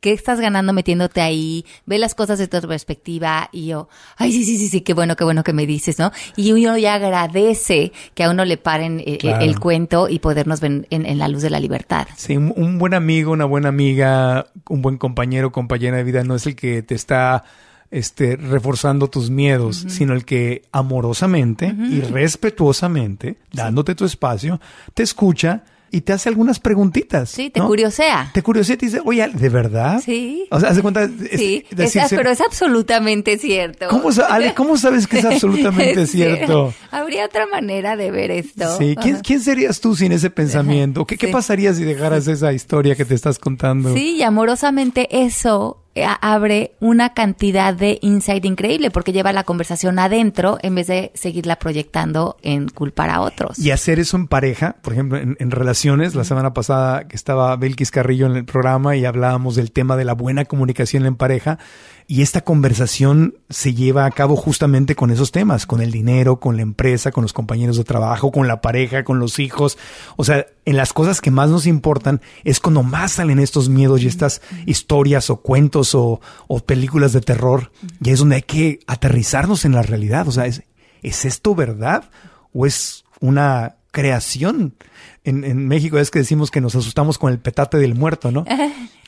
¿qué estás ganando metiéndote ahí? Ve las cosas de tu perspectiva y yo, ay, sí, sí, sí, sí, qué bueno, qué bueno que me dices, ¿no? Y uno ya agradece que a uno le paren eh, eh, el cuento y podernos ver en, la luz de la libertad. Sí, un, buen amigo, una buena amiga, un buen compañero, compañera de vida no es el que te está este, reforzando tus miedos, sino el que amorosamente y respetuosamente, dándote tu espacio, te escucha y te hace algunas preguntitas. Sí, te curiosea. Te curiosea y te dice, oye, ¿de verdad? Sí. O sea, hace cuenta. sí, pero es absolutamente cierto. ¿Cómo, ¿cómo sabes que es absolutamente cierto? Habría otra manera de ver esto. Sí, ¿quién, serías tú sin ese pensamiento? ¿Qué, ¿Qué pasaría si dejaras esa historia que te estás contando? Sí, y amorosamente eso eh, abre una cantidad de insight increíble porque lleva la conversación adentro en vez de seguirla proyectando en culpar a otros. Y hacer eso en pareja, por ejemplo, en, relaciones. La semana pasada que estaba Belkis Carrillo en el programa y hablábamos del tema de la buena comunicación en pareja. Y esta conversación se lleva a cabo justamente con esos temas, con el dinero, con la empresa, con los compañeros de trabajo, con la pareja, con los hijos. O sea, en las cosas que más nos importan es cuando más salen estos miedos y estas historias o cuentos o, películas de terror. Y es donde hay que aterrizarnos en la realidad. O sea, ¿es, ¿es esto verdad o es una creación en, en, México es que decimos que nos asustamos con el petate del muerto, ¿no?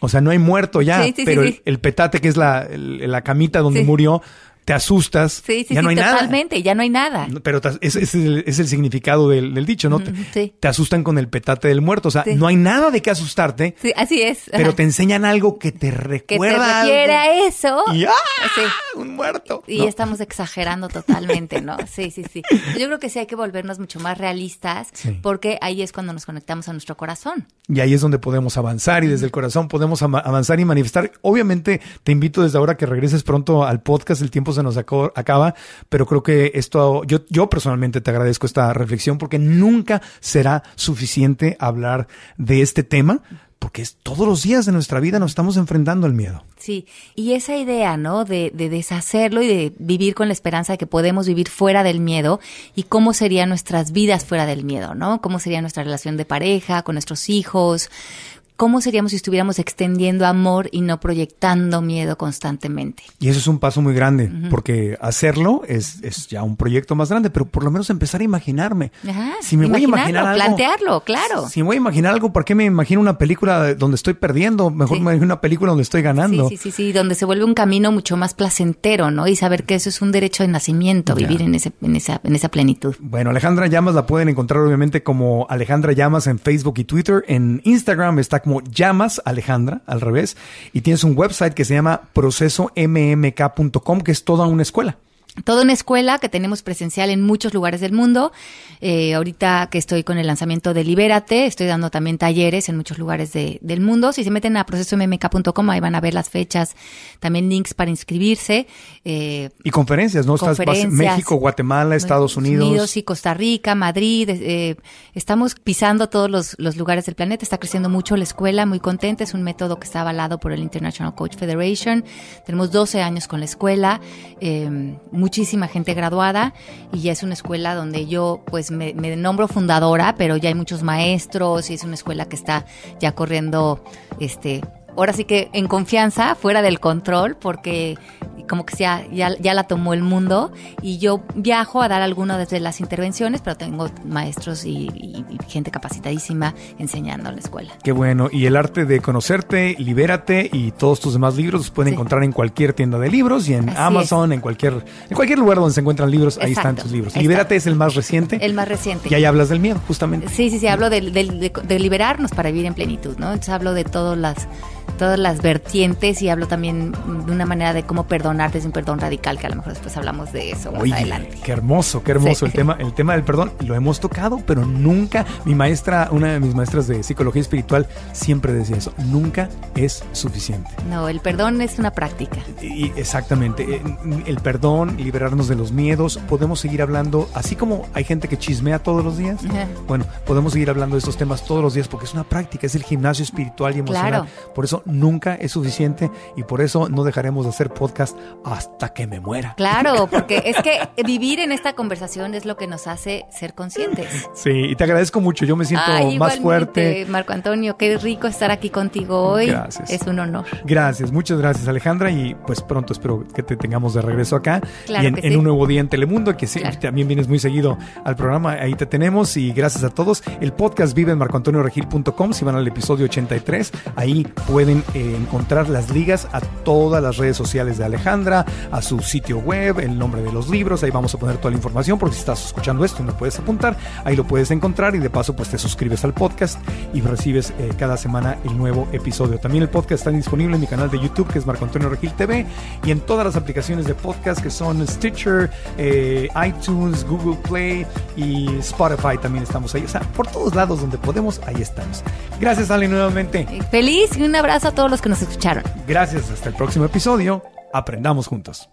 O sea, no hay muerto ya, pero el, petate que es la, la camita donde murió, te asustas. Sí, sí, ya sí, no hay totalmente, ya no hay nada. Pero es, el, significado del, dicho, ¿no? Sí. te, asustan con el petate del muerto, o sea, no hay nada de qué asustarte. Sí, así es. Pero te enseñan algo que te recuerda. Que te eso. ¡ah! Un muerto. Y, estamos exagerando totalmente, ¿no? Sí, sí, sí. Yo creo que sí hay que volvernos mucho más realistas porque ahí es cuando nos conectamos a nuestro corazón. Y ahí es donde podemos avanzar y desde el corazón podemos avanzar y manifestar. Obviamente te invito desde ahora que regreses pronto al podcast El tiempo se nos acaba, pero creo que esto, yo, yo personalmente te agradezco esta reflexión porque nunca será suficiente hablar de este tema porque todos los días de nuestra vida nos estamos enfrentando al miedo. Sí, y esa idea, ¿no? De, deshacerlo y de vivir con la esperanza de que podemos vivir fuera del miedo y cómo serían nuestras vidas fuera del miedo, ¿no? Cómo sería nuestra relación de pareja, con nuestros hijos, ¿Cómo seríamos si estuviéramos extendiendo amor y no proyectando miedo constantemente? Y eso es un paso muy grande, porque hacerlo es, ya un proyecto más grande, pero por lo menos empezar a imaginarme. si me voy a imaginar algo. Plantearlo, claro. Si me voy a imaginar algo, ¿por qué me imagino una película donde estoy perdiendo? Mejor me imagino una película donde estoy ganando. Sí, sí, sí, donde se vuelve un camino mucho más placentero, ¿no? Y saber que eso es un derecho de nacimiento, vivir en, ese, en esa plenitud. Bueno, Alejandra Llamas la pueden encontrar obviamente como Alejandra Llamas en Facebook y Twitter. En Instagram está como Llamas Alejandra, al revés, y tienes un website que se llama procesommk.com, que es toda una escuela toda una escuela que tenemos presencial en muchos lugares del mundo. Eh, ahorita que estoy con el lanzamiento de Libérate, estoy dando también talleres en muchos lugares del mundo. Si se meten a procesommk.com, ahí van a ver las fechas, también links para inscribirse. Eh, y conferencias, ¿no? Conferencias, México, Guatemala, Estados Unidos. Unidos y Costa Rica, Madrid. Eh, estamos pisando todos los, lugares del planeta. Está creciendo mucho la escuela, muy contenta. Es un método que está avalado por el International Coach Federation. Tenemos 12 años con la escuela. Muy muchísima gente graduada y ya es una escuela donde yo pues me, me, nombro fundadora, pero ya hay muchos maestros y es una escuela que está ya corriendo este ahora sí que en confianza, fuera del control, porque como que sea, ya, la tomó el mundo y yo viajo a dar alguno desde las intervenciones, pero tengo maestros y, gente capacitadísima enseñando en la escuela. Qué bueno, y el arte de conocerte, libérate y todos tus demás libros los pueden encontrar en cualquier tienda de libros y en Amazon, en cualquier en cualquier lugar donde se encuentran libros, ahí están tus libros. Libérate es el más reciente. El más reciente. Y ahí hablas del miedo, justamente. Sí, sí, sí, hablo de, de liberarnos para vivir en plenitud, ¿no? Entonces hablo de todas las todas las vertientes y hablo también de una manera de cómo perdonarte un perdón radical, que a lo mejor después hablamos de eso más adelante. Qué hermoso, qué hermoso el tema, el tema del perdón, lo hemos tocado, pero nunca, mi maestra, una de mis maestras de psicología espiritual siempre decía eso, nunca es suficiente. No, el perdón es una práctica. Y, exactamente, eh, el perdón, liberarnos de los miedos, podemos seguir hablando, así como hay gente que chismea todos los días, bueno, podemos seguir hablando de estos temas todos los días porque es una práctica, es el gimnasio espiritual y emocional. Claro. Por eso nunca es suficiente y por eso no dejaremos de hacer podcast hasta que me muera. Claro, porque es que vivir en esta conversación es lo que nos hace ser conscientes. Sí, y te agradezco mucho, yo me siento más fuerte. Marco Antonio, qué rico estar aquí contigo hoy. Gracias. Es un honor. Gracias, muchas gracias Alejandra y pues pronto espero que te tengamos de regreso acá claro y en, un nuevo día en Telemundo, que sí, también vienes muy seguido al programa, ahí te tenemos y gracias a todos. El podcast vive en marcoantonioregil.com, si van al episodio 83, ahí puedes pueden eh, encontrar las ligas a todas las redes sociales de Alejandra, a su sitio web, el nombre de los libros, ahí vamos a poner toda la información porque si estás escuchando esto y no puedes apuntar, ahí lo puedes encontrar y de paso pues te suscribes al podcast y recibes eh, cada semana el nuevo episodio. También el podcast está disponible en mi canal de YouTube que es Marco Antonio Regil TV y en todas las aplicaciones de podcast que son Stitcher, eh, iTunes, Google Play y Spotify también estamos ahí. O sea, por todos lados donde podemos, ahí estamos. Gracias Ale nuevamente. Feliz y un abrazo a todos los que nos escucharon. Gracias, hasta el próximo episodio. Aprendamos juntos.